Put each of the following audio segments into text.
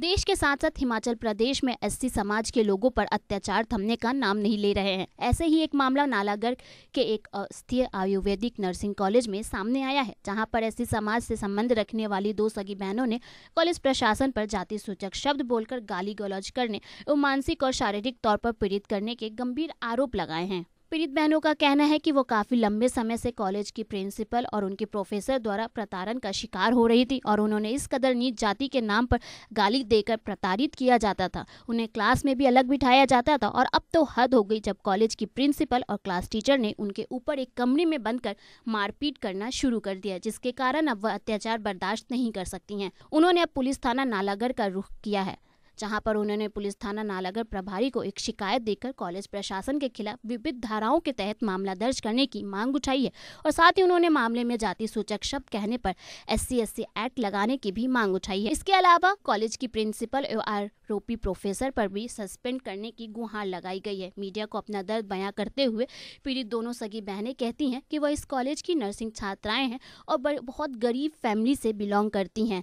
देश के साथ साथ हिमाचल प्रदेश में एससी समाज के लोगों पर अत्याचार थमने का नाम नहीं ले रहे हैं ऐसे ही एक मामला नालागढ़ के एक अस्थिर आयुर्वेदिक नर्सिंग कॉलेज में सामने आया है जहां पर एससी समाज से संबंध रखने वाली दो सगी बहनों ने कॉलेज प्रशासन पर जाति सूचक शब्द बोलकर गाली गलौज करने और मानसिक और शारीरिक तौर पर पीड़ित करने के गंभीर आरोप लगाए हैं पीड़ित बहनों का कहना है कि वो काफी लंबे समय से कॉलेज की प्रिंसिपल और उनके प्रोफेसर द्वारा प्रताड़न का शिकार हो रही थी और उन्होंने इस कदर नीच जाति के नाम पर गाली देकर प्रताड़ित किया जाता था उन्हें क्लास में भी अलग बिठाया जाता था और अब तो हद हो गई जब कॉलेज की प्रिंसिपल और क्लास टीचर ने उनके ऊपर एक कमरे में बंद कर मारपीट करना शुरू कर दिया जिसके कारण अब वह अत्याचार बर्दाश्त नहीं कर सकती हैं उन्होंने अब पुलिस थाना नालागढ़ का रुख किया है जहां पर उन्होंने पुलिस थाना नालागढ़ प्रभारी को एक शिकायत देकर कॉलेज प्रशासन के खिलाफ विविध धाराओं के तहत मामला दर्ज करने की मांग उठाई है और साथ ही उन्होंने मामले में जाति सूचक शब्द कहने पर एस सी एक्ट लगाने की भी मांग उठाई है इसके अलावा कॉलेज की प्रिंसिपल एवं आरोपी प्रोफेसर पर भी सस्पेंड करने की गुहार लगाई गई है मीडिया को अपना दर्द बयां करते हुए पीड़ित दोनों सगी बहनें कहती हैं कि वह इस कॉलेज की नर्सिंग छात्राएं हैं और बहुत गरीब फैमिली से बिलोंग करती हैं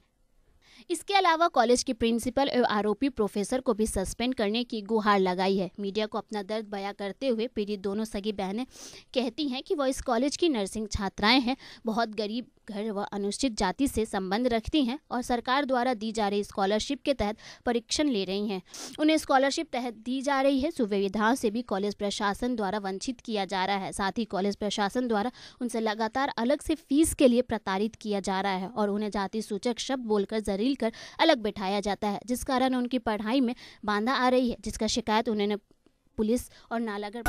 इसके अलावा कॉलेज के प्रिंसिपल एवं आरोपी प्रोफेसर को भी सस्पेंड करने की गुहार लगाई है मीडिया को अपना दर्द बयां करते हुए पीड़ित दोनों सगी बहनें कहती हैं कि वह इस कॉलेज की नर्सिंग छात्राएं हैं बहुत गरीब घर व अनुसूचित जाति से संबंध रखती हैं और सरकार द्वारा दी जा रही स्कॉलरशिप के तहत परीक्षण ले रही हैं उन्हें स्कॉलरशिप तहत दी जा रही है सुविधाओं से भी कॉलेज प्रशासन द्वारा वंचित किया जा रहा है साथ ही कॉलेज प्रशासन द्वारा उनसे लगातार अलग से फीस के लिए प्रताड़ित किया जा रहा है और उन्हें जाति सूचक शब्द बोलकर जरिए मिलकर अलग बैठाया जाता है जिस कारण उनकी पढ़ाई में बांधा आ रही है जिसका शिकायत उन्होंने पुलिस और नालागढ़